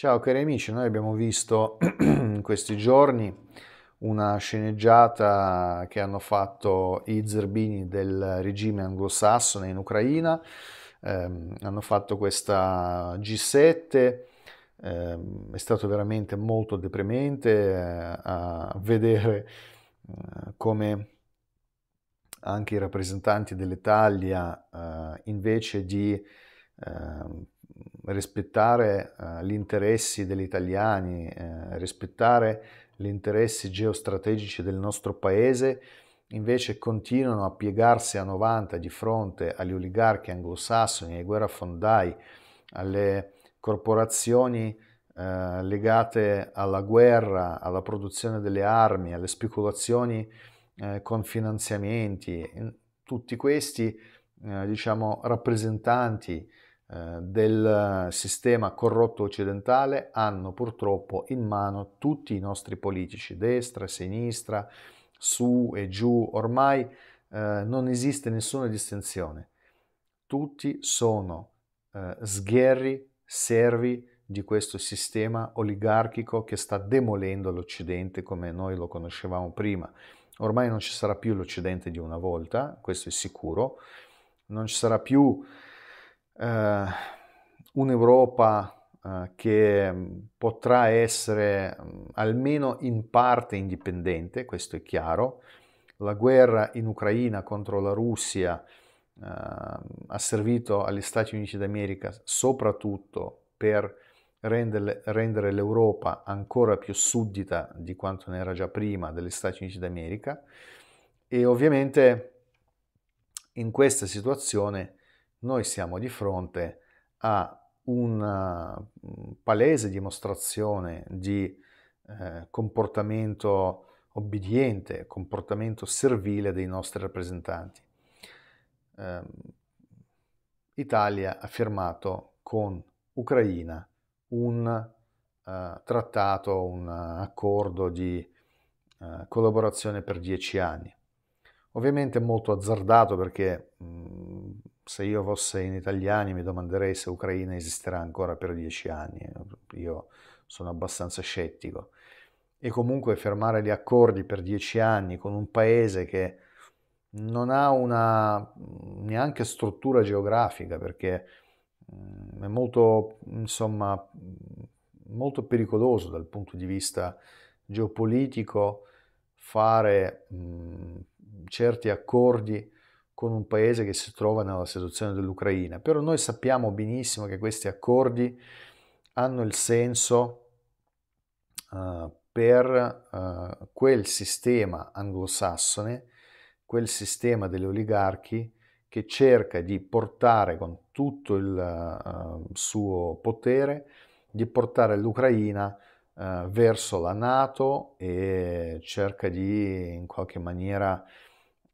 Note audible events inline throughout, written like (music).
Ciao cari amici, noi abbiamo visto (clears throat) in questi giorni una sceneggiata che hanno fatto i zerbini del regime anglosassone in Ucraina, eh, hanno fatto questa G7, eh, è stato veramente molto deprimente eh, a vedere eh, come anche i rappresentanti dell'Italia eh, invece di ehm, rispettare eh, gli interessi degli italiani, eh, rispettare gli interessi geostrategici del nostro paese, invece continuano a piegarsi a 90 di fronte agli oligarchi anglosassoni, ai guerrafondai, alle corporazioni eh, legate alla guerra, alla produzione delle armi, alle speculazioni eh, con finanziamenti. Tutti questi eh, diciamo, rappresentanti eh, del sistema corrotto occidentale hanno purtroppo in mano tutti i nostri politici, destra, sinistra, su e giù, ormai eh, non esiste nessuna distinzione. Tutti sono eh, sgherri, servi di questo sistema oligarchico che sta demolendo l'Occidente come noi lo conoscevamo prima. Ormai non ci sarà più l'Occidente di una volta, questo è sicuro, non ci sarà più eh, un'Europa eh, che mm, potrà essere mm, almeno in parte indipendente, questo è chiaro. La guerra in Ucraina contro la Russia eh, ha servito agli Stati Uniti d'America soprattutto per rendere, rendere l'Europa ancora più suddita di quanto ne era già prima degli Stati Uniti d'America e ovviamente in questa situazione noi siamo di fronte a una mm, palese dimostrazione di eh, comportamento obbediente, comportamento servile dei nostri rappresentanti. Eh, Italia ha firmato con Ucraina un eh, trattato, un accordo di eh, collaborazione per dieci anni. Ovviamente molto azzardato perché mh, mm, se io fossi in italiani mi domanderei se Ucraina esisterà ancora per dieci anni. Io sono abbastanza scettico. E comunque fermare gli accordi per dieci anni con un paese che non ha una neanche struttura geografica perché mm, è molto, insomma, molto pericoloso dal punto di vista geopolitico fare mh, mm, certi accordi con un paese che si trova nella situazione dell'Ucraina. Però noi sappiamo benissimo che questi accordi hanno il senso uh, per uh, quel sistema anglosassone, quel sistema degli oligarchi che cerca di portare con tutto il uh, suo potere, di portare l'Ucraina verso la Nato e cerca di in qualche maniera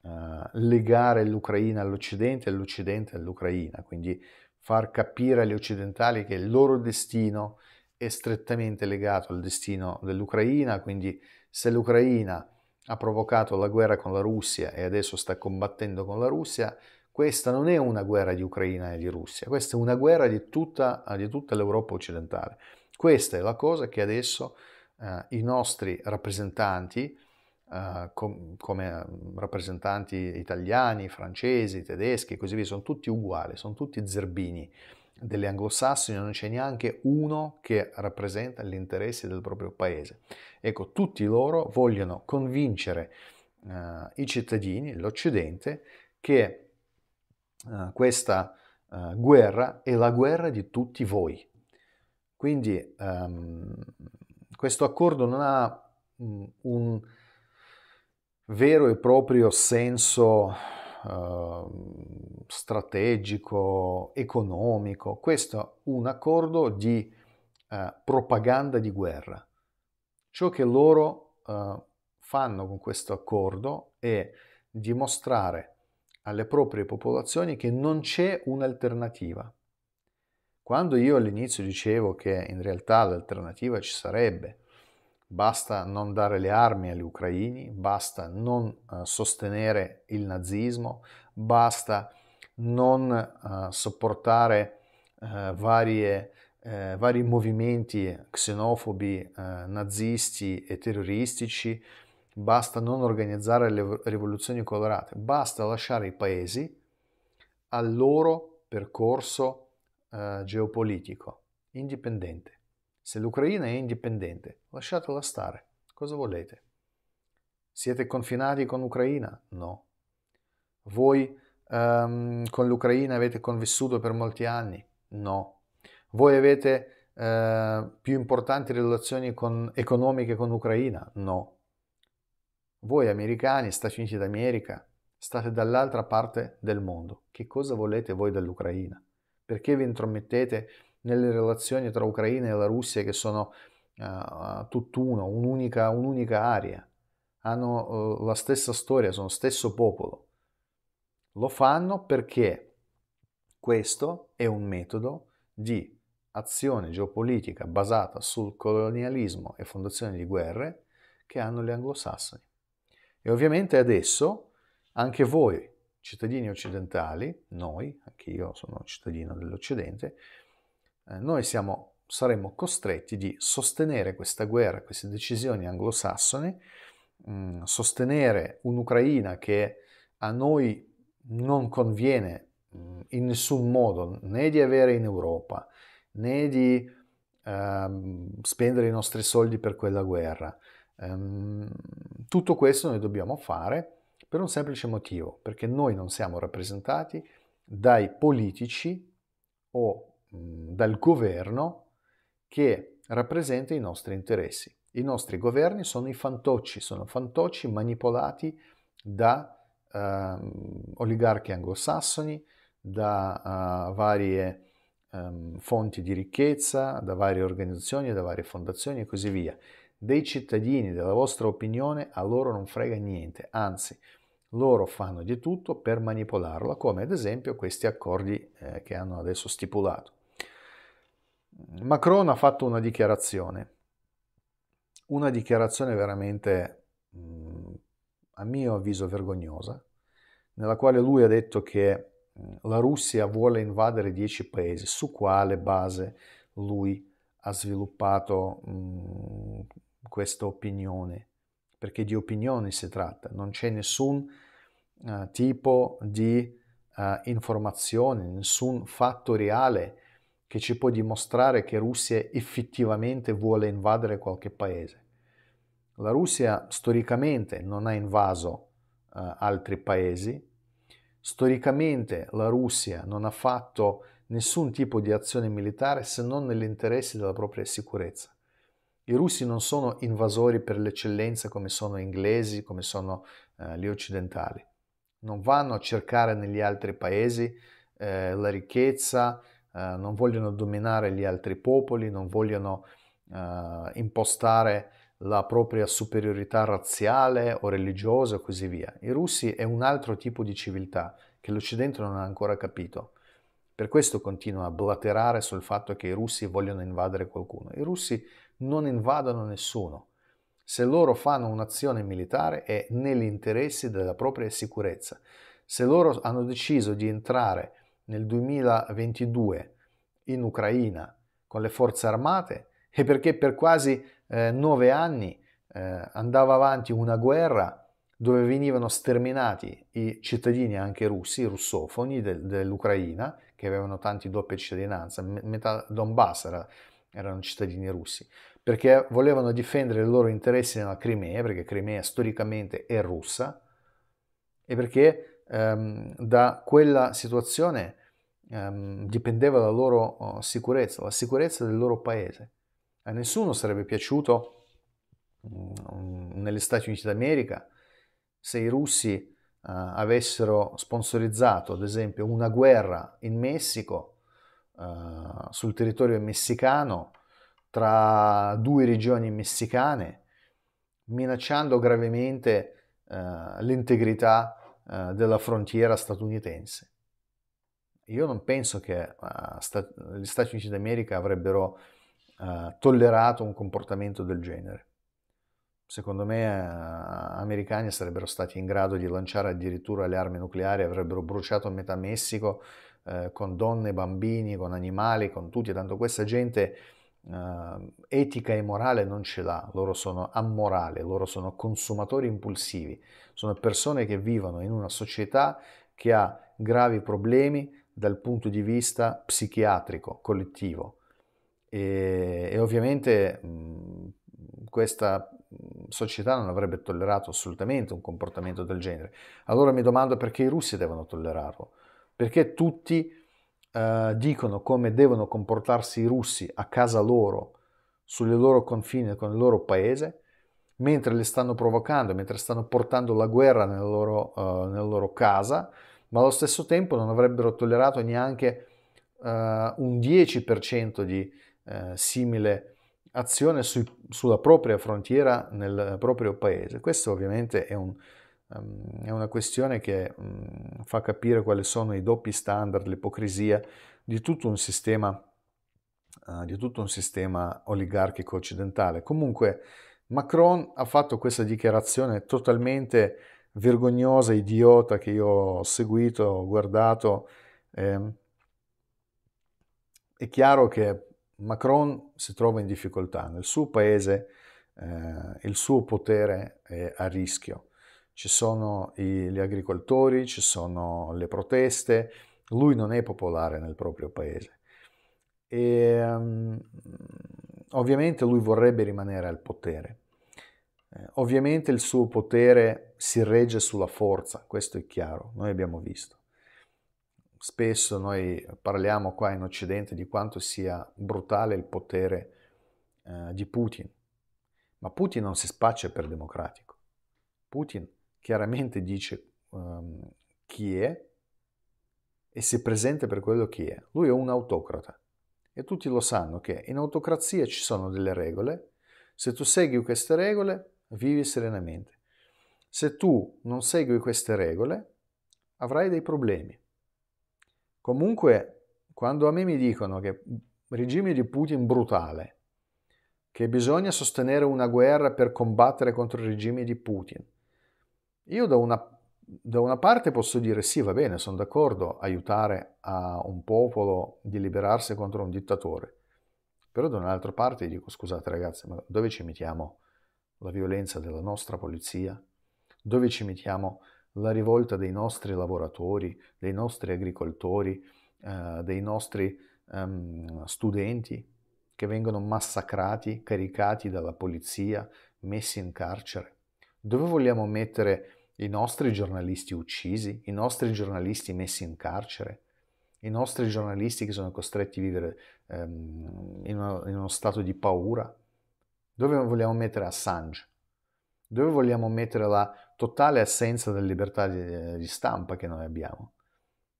eh, legare l'Ucraina all'Occidente e l'Occidente all'Ucraina, quindi far capire agli occidentali che il loro destino è strettamente legato al destino dell'Ucraina, quindi se l'Ucraina ha provocato la guerra con la Russia e adesso sta combattendo con la Russia, questa non è una guerra di Ucraina e di Russia, questa è una guerra di tutta, di tutta l'Europa occidentale. Questa è la cosa che adesso eh, i nostri rappresentanti eh, com- come mm, rappresentanti italiani, francesi, tedeschi e così via, sono tutti uguali, sono tutti zerbini. Delle anglosassoni non c'è neanche uno che rappresenta gli interessi del proprio paese. Ecco, tutti loro vogliono convincere uh, i cittadini, l'Occidente, che uh, questa guerra è la guerra di tutti voi. Quindi um, questo accordo non ha mm, un, vero e proprio senso eh, strategico, economico. Questo è un accordo di eh, propaganda di guerra. Ciò che loro eh, fanno con questo accordo è dimostrare alle proprie popolazioni che non c'è un'alternativa. Quando io all'inizio dicevo che in realtà l'alternativa ci sarebbe, basta non dare le armi agli ucraini, basta non eh, sostenere il nazismo, basta non eh, sopportare eh, varie, eh, vari movimenti xenofobi, eh, nazisti e terroristici, basta non organizzare le rivoluzioni colorate, basta lasciare i paesi al loro percorso geopolitico indipendente. Se l'Ucraina è indipendente, lasciatela stare. Cosa volete? Siete confinati con l'Ucraina? No. Voi um, con l'Ucraina avete convissuto per molti anni? No. Voi avete uh, più importanti relazioni con, economiche con l'Ucraina? No. Voi americani, Stati Uniti d'America, state dall'altra parte del mondo. Che cosa volete voi dall'Ucraina? Perché vi intromettete nelle relazioni tra Ucraina e la Russia che sono uh, tutt'uno, un'unica, un'unica area, hanno uh, la stessa storia, sono stesso popolo. Lo fanno perché questo è un metodo di azione geopolitica basata sul colonialismo e fondazione di guerre che hanno gli anglosassoni. E ovviamente adesso anche voi, cittadini occidentali, noi, anche io sono cittadino dell'Occidente, eh, noi siamo, saremmo costretti di sostenere questa guerra, queste decisioni anglosassone, mh, mm, sostenere un'Ucraina che a noi non conviene mh, mm, in nessun modo né di avere in Europa né di ehm, spendere i nostri soldi per quella guerra. Ehm, tutto questo noi dobbiamo fare per un semplice motivo, perché noi non siamo rappresentati dai politici o dal governo che rappresenta i nostri interessi. I nostri governi sono i fantocci, sono fantocci manipolati da eh, oligarchi anglosassoni, da eh, varie eh, fonti di ricchezza, da varie organizzazioni, da varie fondazioni e così via. Dei cittadini, della vostra opinione, a loro non frega niente, anzi, loro fanno di tutto per manipolarla, come ad esempio questi accordi eh, che hanno adesso stipulato. Macron ha fatto una dichiarazione, una dichiarazione veramente, mm, a mio avviso, vergognosa, nella quale lui ha detto che mm, la Russia vuole invadere dieci paesi, su quale base lui ha sviluppato mm, questa opinione, perché di opinioni si tratta, non c'è nessun eh, tipo di eh, informazione, nessun fatto reale che ci può dimostrare che Russia effettivamente vuole invadere qualche paese. La Russia storicamente non ha invaso eh, altri paesi, storicamente la Russia non ha fatto nessun tipo di azione militare se non nell'interesse della propria sicurezza. I russi non sono invasori per l'eccellenza come sono inglesi, come sono eh, gli occidentali. Non vanno a cercare negli altri paesi eh, la ricchezza, eh, non vogliono dominare gli altri popoli, non vogliono eh, impostare la propria superiorità razziale o religiosa e così via. I russi è un altro tipo di civiltà che l'Occidente non ha ancora capito. Per questo continua a blaterare sul fatto che i russi vogliono invadere qualcuno. I russi non invadono nessuno. Se loro fanno un'azione militare è negli interessi della propria sicurezza. Se loro hanno deciso di entrare nel 2022 in Ucraina con le forze armate e perché per quasi eh, nove anni eh, andava avanti una guerra dove venivano sterminati i cittadini anche russi, russofoni del, dell'Ucraina, che avevano tanti doppia cittadinanza, metà Donbass era, erano cittadini russi, perché volevano difendere i loro interessi nella Crimea, perché Crimea storicamente è russa, e perché ehm, da quella situazione ehm, dipendeva la loro oh, sicurezza, la sicurezza del loro paese. A nessuno sarebbe piaciuto mh, mm, negli Stati Uniti d'America se i russi eh, avessero sponsorizzato, ad esempio, una guerra in Messico, eh, sul territorio messicano, tra due regioni messicane, minacciando gravemente eh, l'integrità eh, della frontiera statunitense. Io non penso che eh, stat- gli Stati Uniti d'America avrebbero eh, tollerato un comportamento del genere. Secondo me eh, americani sarebbero stati in grado di lanciare addirittura le armi nucleari, avrebbero bruciato metà Messico con donne, bambini, con animali, con tutti, tanto questa gente eh, etica e morale non ce l'ha, loro sono ammorali, loro sono consumatori impulsivi, sono persone che vivono in una società che ha gravi problemi dal punto di vista psichiatrico, collettivo. E, e ovviamente mh, questa società non avrebbe tollerato assolutamente un comportamento del genere. Allora mi domando perché i russi devono tollerarlo, perché tutti eh, dicono come devono comportarsi i russi a casa loro, sulle loro confine con il loro paese, mentre le stanno provocando, mentre stanno portando la guerra nella loro, uh, eh, nella loro casa, ma allo stesso tempo non avrebbero tollerato neanche uh, un 10% di uh, simile azione su, sulla propria frontiera nel proprio paese. Questo ovviamente è un Ehm, è una questione che mhmm, fa capire quali sono i doppi standard, l'ipocrisia di tutto un sistema, eh, di tutto un sistema oligarchico occidentale. Comunque Macron ha fatto questa dichiarazione totalmente vergognosa, idiota che io ho seguito, ho guardato. Ehm, è chiaro che Macron si trova in difficoltà, nel suo paese eh, il suo potere è a rischio ci sono i, gli agricoltori, ci sono le proteste, lui non è popolare nel proprio paese. E, um, ovviamente lui vorrebbe rimanere al potere. Eh, ovviamente il suo potere si regge sulla forza, questo è chiaro, noi abbiamo visto. Spesso noi parliamo qua in Occidente di quanto sia brutale il potere eh, di Putin, ma Putin non si spaccia per democratico. Putin chiaramente dice um, chi è e si presenta per quello che è. Lui è un autocrata e tutti lo sanno che in autocrazia ci sono delle regole, se tu segui queste regole vivi serenamente, se tu non segui queste regole avrai dei problemi. Comunque, quando a me mi dicono che regime di Putin brutale, che bisogna sostenere una guerra per combattere contro il regime di Putin, io da una, da una parte posso dire sì, va bene, sono d'accordo aiutare a un popolo di liberarsi contro un dittatore, però da un'altra parte dico scusate ragazzi, ma dove ci mettiamo la violenza della nostra polizia? Dove ci mettiamo la rivolta dei nostri lavoratori, dei nostri agricoltori, eh, dei nostri ehm, studenti che vengono massacrati, caricati dalla polizia, messi in carcere. Dove vogliamo mettere i nostri giornalisti uccisi, i nostri giornalisti messi in carcere, i nostri giornalisti che sono costretti a vivere ehm, in, uno, in uno stato di paura? Dove vogliamo mettere Assange? Dove vogliamo mettere la totale assenza della libertà di, eh, di stampa che noi abbiamo?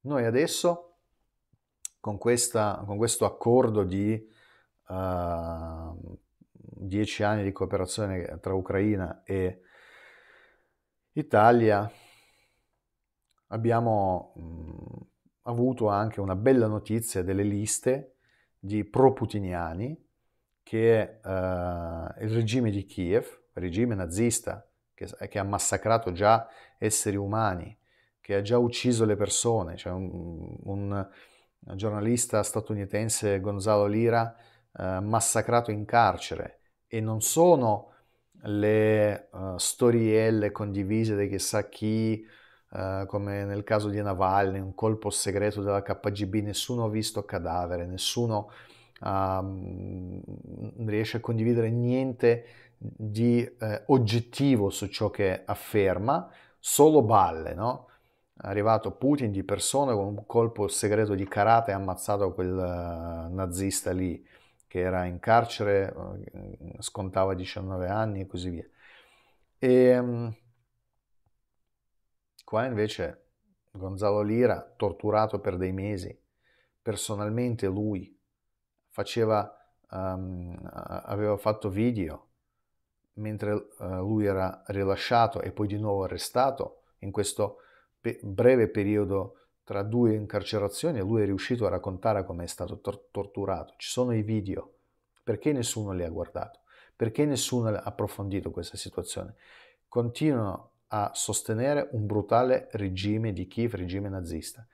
Noi adesso, con, questa, con questo accordo di uh, dieci anni di cooperazione tra Ucraina e Italia abbiamo mh, mm, avuto anche una bella notizia delle liste di pro-putiniani che eh, il regime di Kiev, regime nazista, che, eh, che, ha massacrato già esseri umani, che ha già ucciso le persone, cioè un, un, giornalista statunitense Gonzalo Lira eh, massacrato in carcere e non sono le uh, storielle condivise di chissà chi, uh, come nel caso di Navalny, un colpo segreto della KGB, nessuno ha visto cadavere, nessuno um, riesce a condividere niente di eh, oggettivo su ciò che afferma, solo balle, no? È arrivato Putin di persona con un colpo segreto di karate e ha ammazzato quel uh, nazista lì che era in carcere, eh, scontava 19 anni e così via. E mm, qua invece Gonzalo Lira, torturato per dei mesi, personalmente lui faceva, um, aveva fatto video mentre eh, lui era rilasciato e poi di nuovo arrestato in questo breve periodo tra due incarcerazioni e lui è riuscito a raccontare come è stato tor- torturato. Ci sono i video. Perché nessuno li ha guardati? Perché nessuno ha approfondito questa situazione? Continuano a sostenere un brutale regime di Kiev, regime nazista.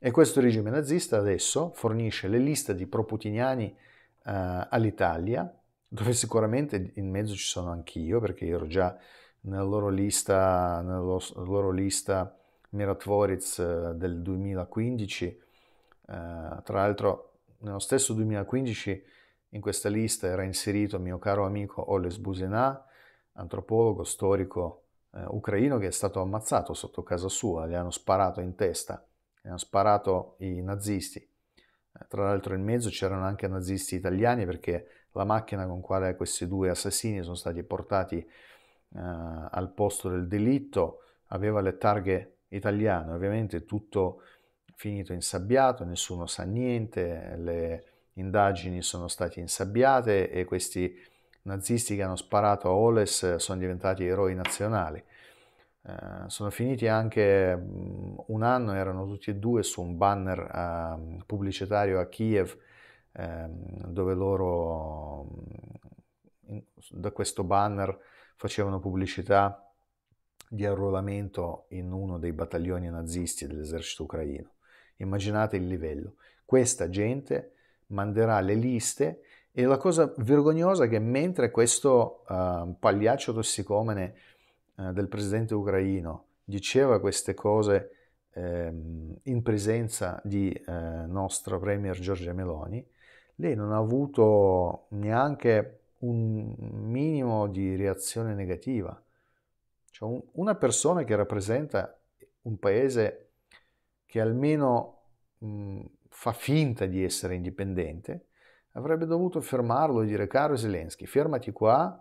E questo regime nazista adesso fornisce le liste di proputiniani eh, all'Italia, dove sicuramente in mezzo ci sono anch'io, perché ero già nella loro lista, nella loro lista Miratvorez eh, del 2015. Eh, tra l'altro nello stesso 2015 in questa lista era inserito il mio caro amico Oles Buzena, antropologo, storico eh, ucraino che è stato ammazzato sotto casa sua, gli hanno sparato in testa, gli hanno sparato i nazisti. Eh, tra l'altro in mezzo c'erano anche nazisti italiani perché la macchina con quale questi due assassini sono stati portati eh, al posto del delitto aveva le targhe italiano ovviamente tutto finito insabbiato, nessuno sa niente, le indagini sono state insabbiate e questi nazisti che hanno sparato a Oles sono diventati eroi nazionali. Eh, sono finiti anche mm, un anno, erano tutti e due su un banner eh, pubblicitario a Kiev eh, dove loro mm, da questo banner facevano pubblicità di arruolamento in uno dei battaglioni nazisti dell'esercito ucraino. Immaginate il livello. Questa gente manderà le liste e la cosa vergognosa è che mentre questo uh, pagliaccio tossicomene uh, eh, del presidente ucraino diceva queste cose ehm, in presenza di eh, nostra premier Giorgia Meloni, lei non ha avuto neanche un minimo di reazione negativa. Cioè un, una persona che rappresenta un paese che almeno mh, fa finta di essere indipendente, avrebbe dovuto fermarlo e dire caro Zelensky, fermati qua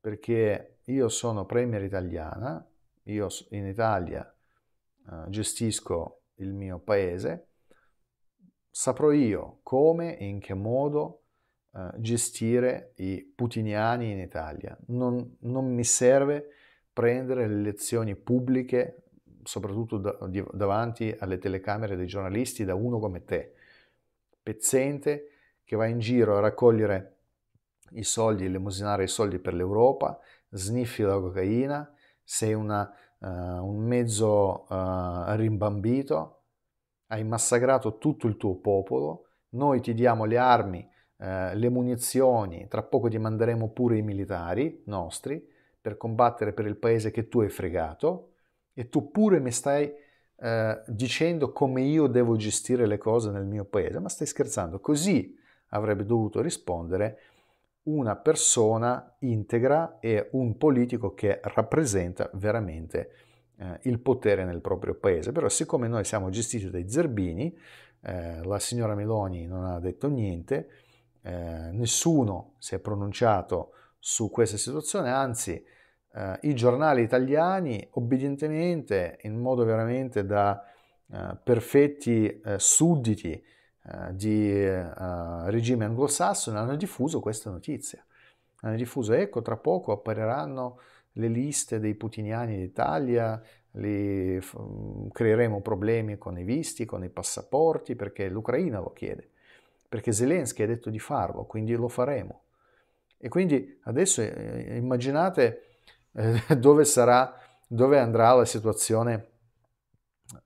perché io sono premier italiana, io in Italia eh, gestisco il mio paese, saprò io come e in che modo eh, gestire i putiniani in Italia. Non, non mi serve prendere le lezioni pubbliche, soprattutto da, di, davanti alle telecamere dei giornalisti, da uno come te, pezzente, che va in giro a raccogliere i soldi, elemosinare i soldi per l'Europa, sniffi la cocaina, sei una, uh, un mezzo uh, rimbambito, hai massacrato tutto il tuo popolo, noi ti diamo le armi, eh, le munizioni, tra poco ti manderemo pure i militari nostri, per combattere per il paese che tu hai fregato e tu pure mi stai eh, dicendo come io devo gestire le cose nel mio paese, ma stai scherzando. Così avrebbe dovuto rispondere una persona integra e un politico che rappresenta veramente eh, il potere nel proprio paese. Però siccome noi siamo gestiti dai zerbini, eh, la signora Meloni non ha detto niente, eh, nessuno si è pronunciato su questa situazione, anzi eh, i giornali italiani obbedientemente, in modo veramente da eh, perfetti eh, sudditi eh, di eh, regime anglosassone, hanno diffuso questa notizia. Hanno diffuso, ecco, tra poco appariranno le liste dei putiniani d'Italia, li, f- mm, creeremo problemi con i visti, con i passaporti, perché l'Ucraina lo chiede, perché Zelensky ha detto di farlo, quindi lo faremo. E quindi adesso eh, eh immaginate eh, (laughs) dove sarà, dove andrà la situazione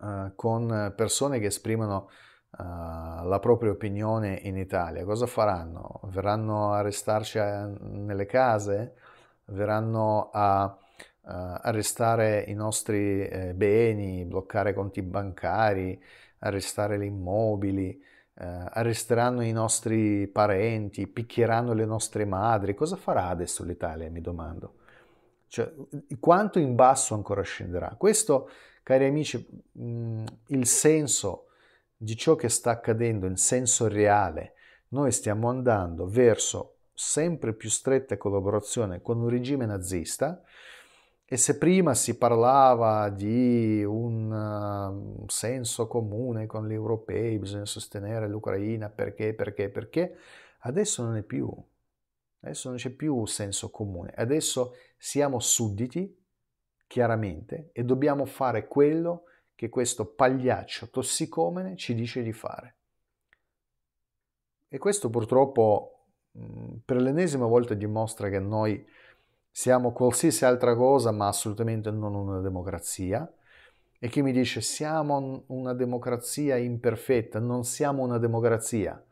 eh, con persone che esprimono eh, la propria opinione in Italia. Cosa faranno? Verranno a restarci eh, nelle case? Verranno a arrestare i nostri beni, bloccare conti bancari, arrestare gli immobili? Eh, arresteranno i nostri parenti, picchieranno le nostre madri, cosa farà adesso l'Italia, mi domando? Cioè, quanto in basso ancora scenderà? Questo, cari amici, mm, il senso di ciò che sta accadendo, il senso reale, noi stiamo andando verso sempre più stretta collaborazione con un regime nazista, e se prima si parlava di un um, senso comune con gli europei, bisogna sostenere l'Ucraina perché, perché, perché, adesso non è più. Adesso non c'è più senso comune. Adesso siamo sudditi, chiaramente, e dobbiamo fare quello che questo pagliaccio tossicomene ci dice di fare. E questo purtroppo mm, per l'ennesima volta dimostra che noi siamo qualsiasi altra cosa, ma assolutamente non una democrazia. E chi mi dice siamo una democrazia imperfetta, non siamo una democrazia.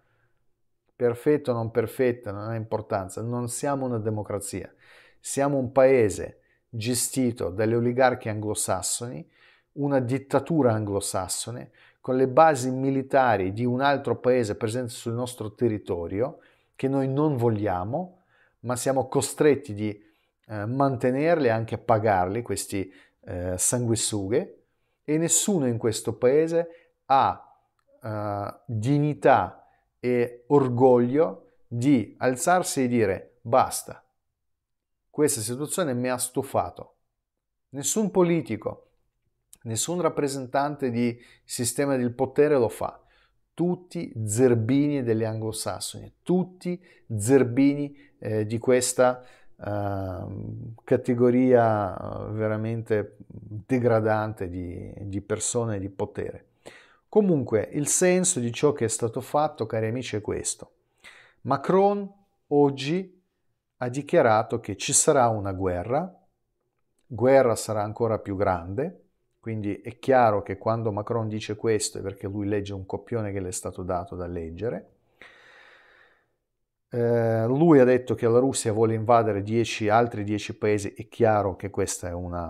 perfetta o non perfetta, non ha importanza, non siamo una democrazia. Siamo un paese gestito dalle oligarchie anglosassoni, una dittatura anglosassone, con le basi militari di un altro paese presente sul nostro territorio, che noi non vogliamo, ma siamo costretti di eh, mantenerli e anche pagarli questi eh, sanguisughe e nessuno in questo paese ha eh, dignità e orgoglio di alzarsi e dire basta, questa situazione mi ha stufato. Nessun politico, nessun rappresentante di sistema del potere lo fa. Tutti zerbini degli anglosassoni, tutti zerbini eh, di questa Ehm, categoria eh, veramente degradante di, di persone di potere. Comunque il senso di ciò che è stato fatto, cari amici, è questo. Macron oggi ha dichiarato che ci sarà una guerra, guerra sarà ancora più grande, quindi è chiaro che quando Macron dice questo è perché lui legge un copione che le è stato dato da leggere eh, lui ha detto che la Russia vuole invadere dieci, altri dieci paesi, è chiaro che questa è una,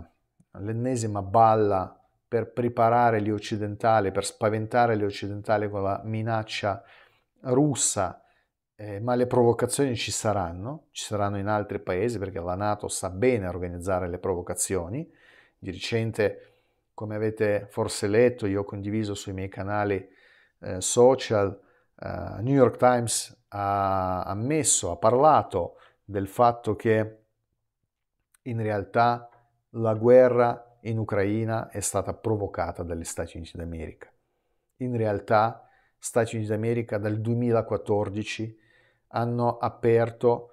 l'ennesima balla per preparare gli occidentali, per spaventare gli occidentali con la minaccia russa, eh, ma le provocazioni ci saranno, ci saranno in altri paesi perché la Nato sa bene organizzare le provocazioni. Di recente, come avete forse letto, io ho condiviso sui miei canali eh, social uh, New York Times ha ammesso, ha parlato del fatto che in realtà la guerra in Ucraina è stata provocata dagli Stati Uniti d'America. In realtà Stati Uniti d'America dal 2014 hanno aperto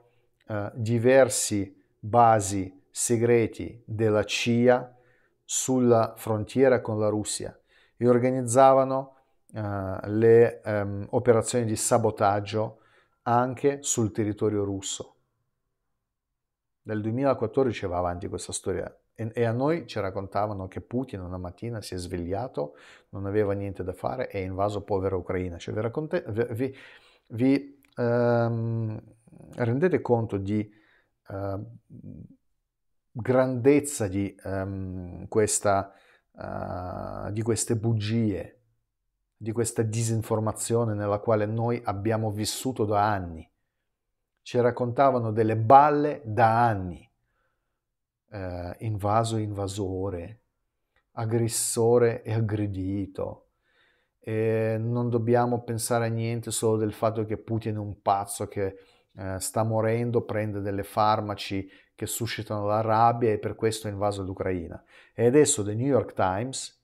eh, diversi basi segreti della CIA sulla frontiera con la Russia e organizzavano eh, le ehm, operazioni di sabotaggio anche sul territorio russo. Dal 2014 va avanti questa storia e, e, a noi ci raccontavano che Putin una mattina si è svegliato, non aveva niente da fare e ha invaso povera Ucraina. Cioè, vi, racconte, vi, vi ehm, rendete conto di eh, grandezza di, ehm, questa, eh, di queste bugie? di questa disinformazione nella quale noi abbiamo vissuto da anni. Ci raccontavano delle balle da anni. Eh, invaso, invasore, aggressore e aggredito. E non dobbiamo pensare a niente solo del fatto che Putin è un pazzo che eh, sta morendo, prende delle farmaci che suscitano la rabbia e per questo ha invaso l'Ucraina. E adesso The New York Times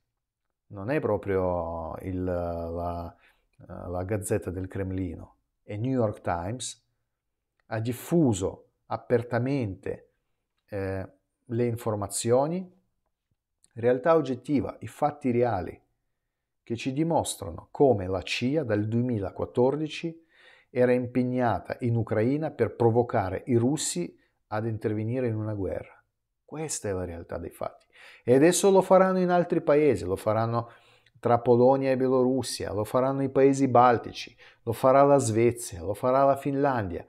non è proprio il, la, eh, la Gazzetta del Cremlino, è New York Times, ha diffuso apertamente eh, le informazioni, realtà oggettiva, i fatti reali, che ci dimostrano come la CIA dal 2014 era impegnata in Ucraina per provocare i russi ad intervenire in una guerra. Questa è la realtà dei fatti. E adesso lo faranno in altri paesi, lo faranno tra Polonia e Bielorussia, lo faranno i paesi baltici, lo farà la Svezia, lo farà la Finlandia.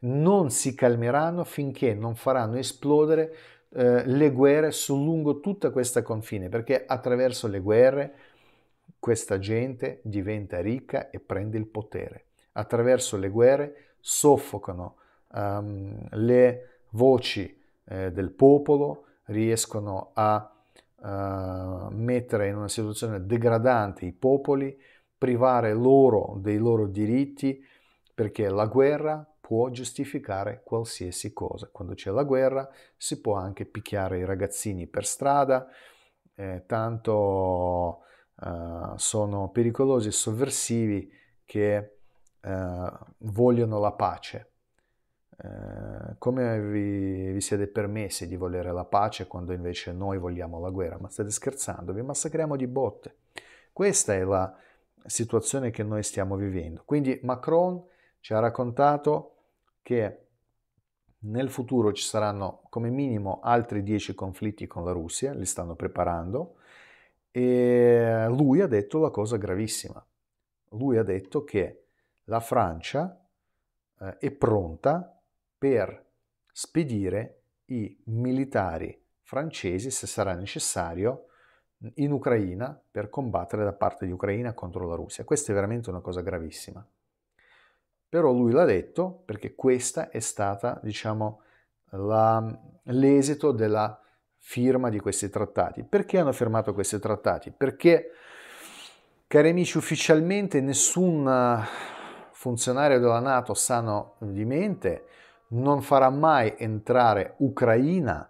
Non si calmeranno finché non faranno esplodere eh, le guerre su lungo tutta questa confine, perché attraverso le guerre questa gente diventa ricca e prende il potere. Attraverso le guerre soffocano um, le voci eh, del popolo, riescono a eh, mettere in una situazione degradante i popoli, privare loro dei loro diritti, perché la guerra può giustificare qualsiasi cosa. Quando c'è la guerra si può anche picchiare i ragazzini per strada, eh, tanto eh, sono pericolosi e sovversivi che eh, vogliono la pace eh, come vi, vi, siete permessi di volere la pace quando invece noi vogliamo la guerra? Ma state scherzando, vi massacriamo di botte. Questa è la situazione che noi stiamo vivendo. Quindi Macron ci ha raccontato che nel futuro ci saranno come minimo altri 10 conflitti con la Russia, li stanno preparando, e lui ha detto la cosa gravissima. Lui ha detto che la Francia eh, è pronta per spedire i militari francesi, se sarà necessario, in Ucraina per combattere da parte di Ucraina contro la Russia. Questa è veramente una cosa gravissima. Però lui l'ha detto perché questa è stata, diciamo, la, l'esito della firma di questi trattati. Perché hanno firmato questi trattati? Perché, cari amici, ufficialmente nessun eh, funzionario della Nato sano di mente non farà mai entrare Ucraina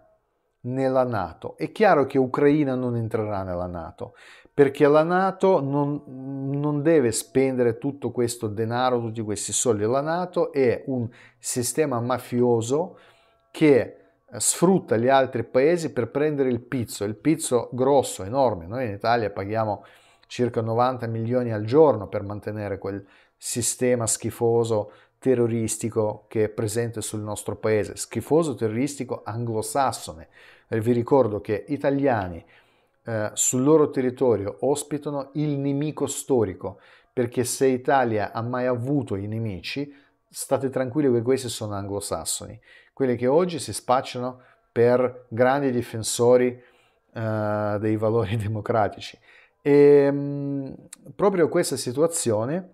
nella Nato. È chiaro che Ucraina non entrerà nella Nato, perché la Nato non, non deve spendere tutto questo denaro, tutti questi soldi. La Nato è un sistema mafioso che eh, sfrutta gli altri paesi per prendere il pizzo, il pizzo grosso, enorme. Noi in Italia paghiamo circa 90 milioni al giorno per mantenere quel sistema schifoso terroristico che è presente sul nostro paese, schifoso terroristico anglosassone. Eh, vi ricordo che italiani eh, sul loro territorio ospitano il nemico storico, perché se Italia ha mai avuto i nemici, state tranquilli che questi sono anglosassoni, quelli che oggi si spacciano per grandi difensori eh, dei valori (laughs) democratici. E ehm, mh, proprio questa situazione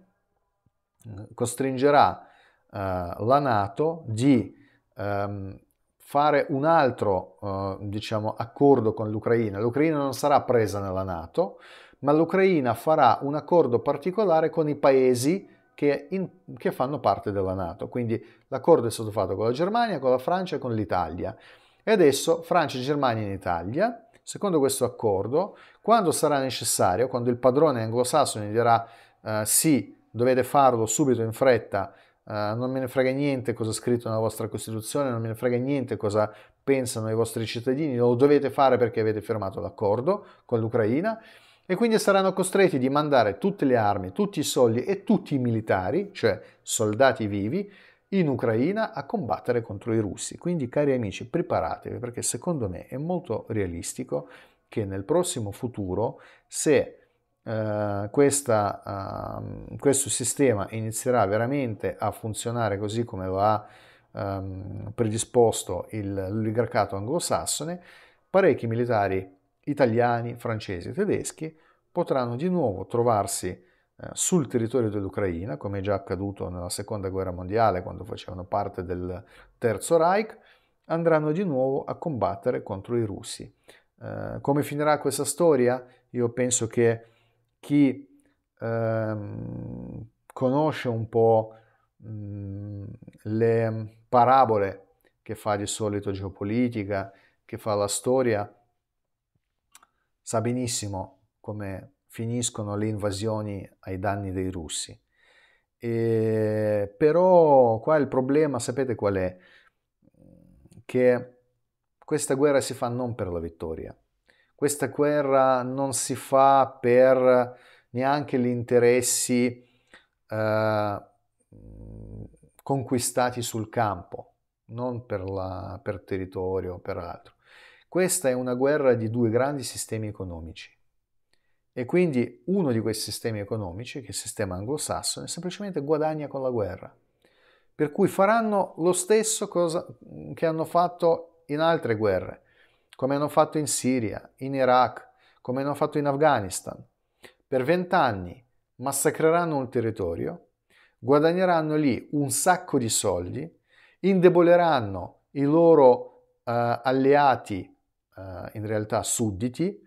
eh, costringerà eh, la Nato di ehm, fare un altro eh, diciamo, accordo con l'Ucraina. L'Ucraina non sarà presa nella Nato, ma l'Ucraina farà un accordo particolare con i paesi che, in, che, fanno parte della Nato. Quindi l'accordo è stato fatto con la Germania, con la Francia e con l'Italia. E adesso Francia, Germania e Italia, secondo questo accordo, quando sarà necessario, quando il padrone anglosassone dirà eh, sì, dovete farlo subito in fretta Uh, non me ne frega niente cosa è scritto nella vostra Costituzione, non me ne frega niente cosa pensano i vostri cittadini, lo dovete fare perché avete firmato l'accordo con l'Ucraina e quindi saranno costretti di mandare tutte le armi, tutti i soldi e tutti i militari, cioè soldati vivi, in Ucraina a combattere contro i russi. Quindi cari amici, preparatevi perché secondo me è molto realistico che nel prossimo futuro, se eh, questa, uh, questo sistema inizierà veramente a funzionare così come va um, ehm, predisposto il, l'oligarcato anglosassone, parecchi militari italiani, francesi e tedeschi potranno di nuovo trovarsi uh, sul territorio dell'Ucraina, come è già accaduto nella seconda guerra mondiale quando facevano parte del Terzo Reich, andranno di nuovo a combattere contro i russi. Eh, come finirà questa storia? Io penso che chi ehm, conosce un po' mh, mhmm, le parabole che fa di solito geopolitica, che fa la storia, sa benissimo come finiscono le invasioni ai danni dei russi. E, però qua il problema, sapete qual è? Che questa guerra si fa non per la vittoria, questa guerra non si fa per neanche gli interessi eh, conquistati sul campo, non per, la, per territorio o per altro. Questa è una guerra di due grandi sistemi economici. E quindi uno di questi sistemi economici, che è il sistema anglosassone, semplicemente guadagna con la guerra. Per cui faranno lo stesso cosa che hanno fatto in altre guerre come hanno fatto in Siria, in Iraq, come hanno fatto in Afghanistan. Per vent'anni massacreranno un territorio, guadagneranno lì un sacco di soldi, indeboleranno i loro eh, alleati, eh, in realtà sudditi,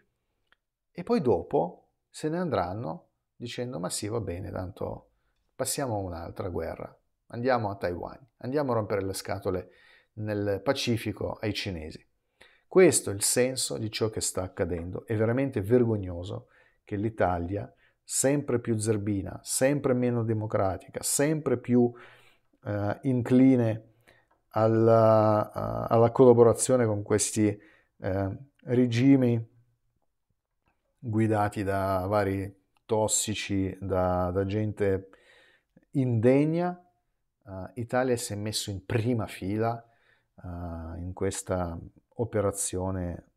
e poi dopo se ne andranno dicendo ma sì va bene, tanto passiamo a un'altra guerra, andiamo a Taiwan, andiamo a rompere le scatole nel Pacifico ai cinesi. Questo è il senso di ciò che sta accadendo. È veramente vergognoso che l'Italia, sempre più zerbina, sempre meno democratica, sempre più eh, incline alla, eh, alla, collaborazione con questi eh, regimi guidati da vari tossici, da, da gente indegna, uh, Italia si è messo in prima fila uh, in questa operazione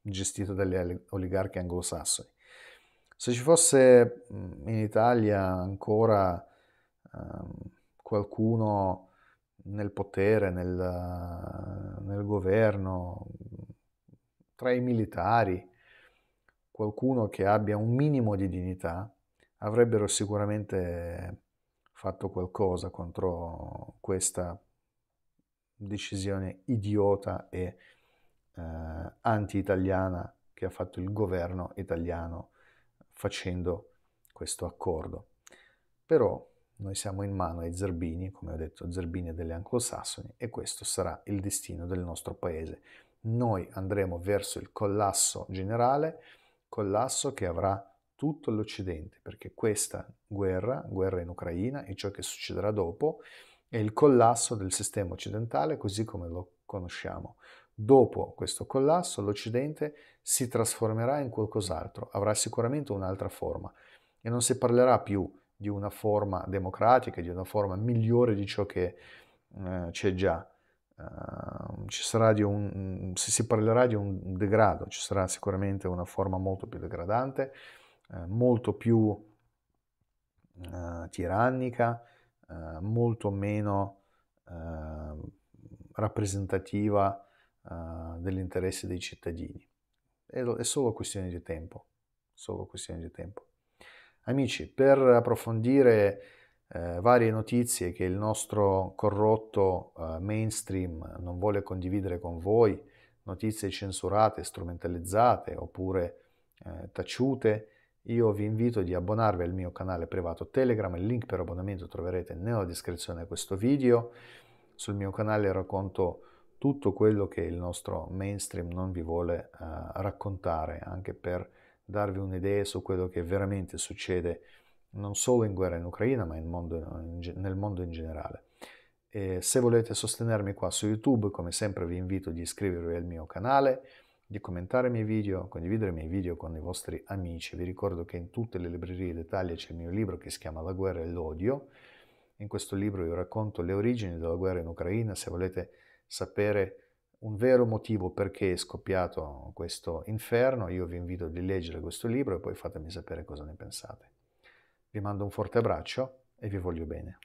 gestita dagli oligarchi anglosassoni. Se ci fosse in Italia ancora ehm, qualcuno nel potere, nel, nel, governo, tra i militari, qualcuno che abbia un minimo di dignità, avrebbero sicuramente fatto qualcosa contro questa decisione idiota e eh, anti-italiana che ha fatto il governo italiano facendo questo accordo. Però noi siamo in mano ai zerbini, come ho detto, zerbini delle anglosassoni, e questo sarà il destino del nostro paese. Noi andremo verso il collasso generale, collasso che avrà tutto l'Occidente, perché questa guerra, guerra in Ucraina e ciò che succederà dopo, e il collasso del sistema occidentale così come lo conosciamo. Dopo questo collasso l'Occidente si trasformerà in qualcos'altro, avrà sicuramente un'altra forma e non si parlerà più di una forma democratica, di una forma migliore di ciò che eh, c'è già. Uh, ci sarà di un, se si parlerà di un degrado, ci sarà sicuramente una forma molto più degradante, eh, molto più uh, tirannica, eh, molto meno eh, rappresentativa eh, degli interessi dei cittadini. È, è solo questione di tempo, solo questione di tempo. Amici, per approfondire eh, varie notizie che il nostro corrotto eh, mainstream non vuole condividere con voi, notizie censurate, strumentalizzate oppure eh, taciute, io vi invito di abbonarvi al mio canale privato Telegram, il link per abbonamento troverete nella descrizione di questo video. Sul mio canale racconto tutto quello che il nostro mainstream non vi vuole eh, raccontare, anche per darvi un'idea su quello che veramente succede non solo in guerra in Ucraina, ma in mondo, in, nel mondo in generale. E se volete sostenermi qua su YouTube, come sempre vi invito di iscrivervi al mio canale, di commentare i miei video, condividere i miei video con i vostri amici. Vi ricordo che in tutte le librerie d'Italia c'è il mio libro che si chiama La guerra e l'odio. In questo libro io racconto le origini della guerra in Ucraina. Se volete sapere un vero motivo perché è scoppiato questo inferno, io vi invito a leggere questo libro e poi fatemi sapere cosa ne pensate. Vi mando un forte abbraccio e vi voglio bene.